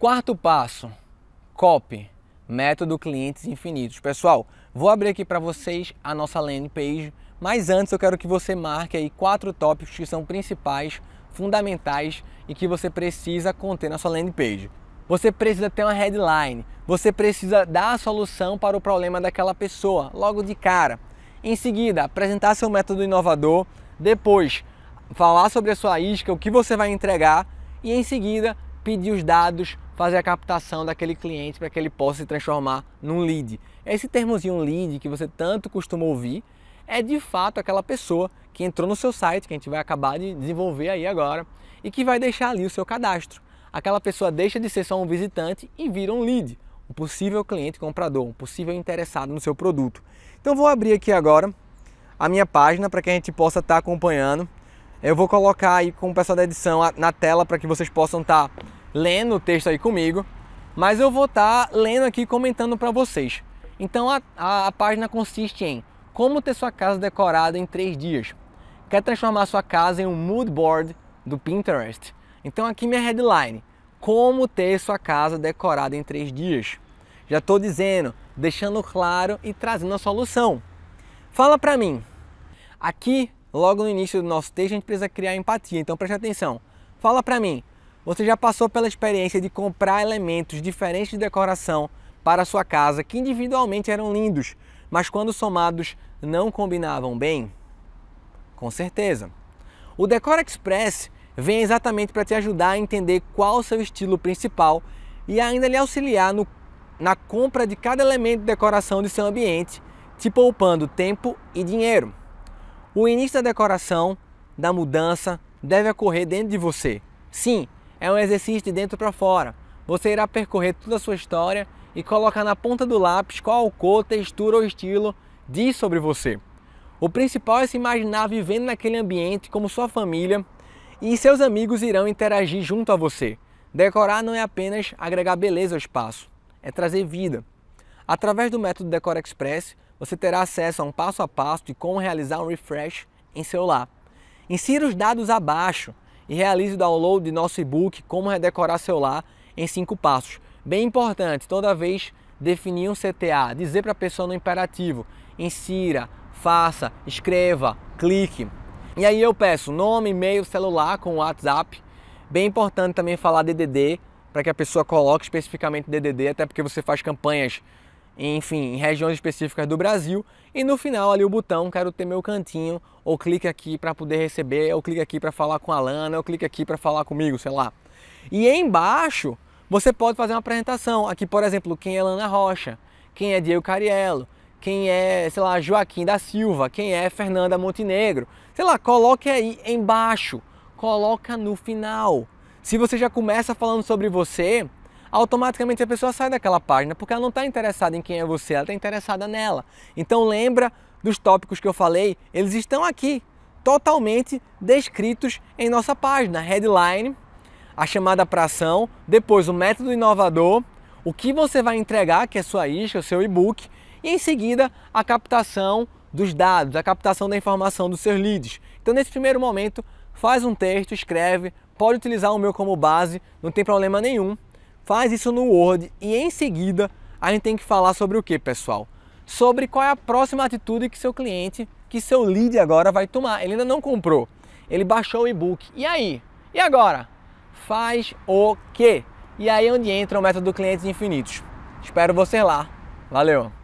Quarto passo, copy, método clientes infinitos. Pessoal, vou abrir aqui para vocês a nossa landing page, mas antes eu quero que você marque aí quatro tópicos que são principais, fundamentais e que você precisa conter na sua landing page. Você precisa ter uma headline, você precisa dar a solução para o problema daquela pessoa logo de cara. Em seguida, apresentar seu método inovador, depois falar sobre a sua isca, o que você vai entregar e em seguida pedir os dados fazer a captação daquele cliente para que ele possa se transformar num lead. Esse termozinho lead que você tanto costuma ouvir é de fato aquela pessoa que entrou no seu site, que a gente vai acabar de desenvolver aí agora, e que vai deixar ali o seu cadastro. Aquela pessoa deixa de ser só um visitante e vira um lead, um possível cliente comprador, um possível interessado no seu produto. Então vou abrir aqui agora a minha página para que a gente possa estar tá acompanhando. Eu vou colocar aí com o pessoal da edição na tela para que vocês possam estar tá lendo o texto aí comigo, mas eu vou estar tá lendo aqui comentando para vocês. Então a, a, a página consiste em como ter sua casa decorada em três dias. Quer transformar sua casa em um mood board do Pinterest? Então aqui minha headline: Como ter sua casa decorada em três dias? Já estou dizendo, deixando claro e trazendo a solução. Fala para mim. Aqui, logo no início do nosso texto, a gente precisa criar empatia. Então preste atenção. Fala para mim. Você já passou pela experiência de comprar elementos diferentes de decoração para sua casa que individualmente eram lindos, mas quando somados não combinavam bem? Com certeza. O Decor Express vem exatamente para te ajudar a entender qual o seu estilo principal e ainda lhe auxiliar no, na compra de cada elemento de decoração de seu ambiente, te poupando tempo e dinheiro. O início da decoração, da mudança, deve ocorrer dentro de você. Sim, é um exercício de dentro para fora. Você irá percorrer toda a sua história e colocar na ponta do lápis qual cor, textura ou estilo diz sobre você. O principal é se imaginar vivendo naquele ambiente como sua família e seus amigos irão interagir junto a você. Decorar não é apenas agregar beleza ao espaço, é trazer vida. Através do método Decor Express, você terá acesso a um passo a passo de como realizar um refresh em seu lar. Insira os dados abaixo e realize o download de nosso e-book Como Redecorar Seu Lar em 5 Passos. Bem importante, toda vez definir um CTA, dizer para a pessoa no imperativo, insira, faça, escreva, clique. E aí eu peço nome, e-mail, celular com WhatsApp. Bem importante também falar DDD, para que a pessoa coloque especificamente DDD, até porque você faz campanhas enfim, em regiões específicas do Brasil. E no final ali o botão quero ter meu cantinho, ou clica aqui para poder receber, ou clica aqui para falar com a Lana, ou clica aqui para falar comigo, sei lá. E embaixo você pode fazer uma apresentação. Aqui, por exemplo, quem é Lana Rocha, quem é Diego Cariello, quem é, sei lá, Joaquim da Silva, quem é Fernanda Montenegro. Sei lá, coloque aí embaixo, coloca no final. Se você já começa falando sobre você, automaticamente a pessoa sai daquela página, porque ela não está interessada em quem é você, ela está interessada nela. Então lembra dos tópicos que eu falei, eles estão aqui, totalmente descritos em nossa página. Headline, a chamada para ação, depois o método inovador, o que você vai entregar, que é sua isca, o seu e-book, e em seguida a captação dos dados, a captação da informação dos seus leads. Então nesse primeiro momento, faz um texto, escreve, pode utilizar o meu como base, não tem problema nenhum. Faz isso no Word e em seguida a gente tem que falar sobre o que, pessoal? Sobre qual é a próxima atitude que seu cliente, que seu lead agora vai tomar. Ele ainda não comprou, ele baixou o e-book. E aí? E agora? Faz o quê? E aí é onde entra o método clientes infinitos. Espero você lá. Valeu!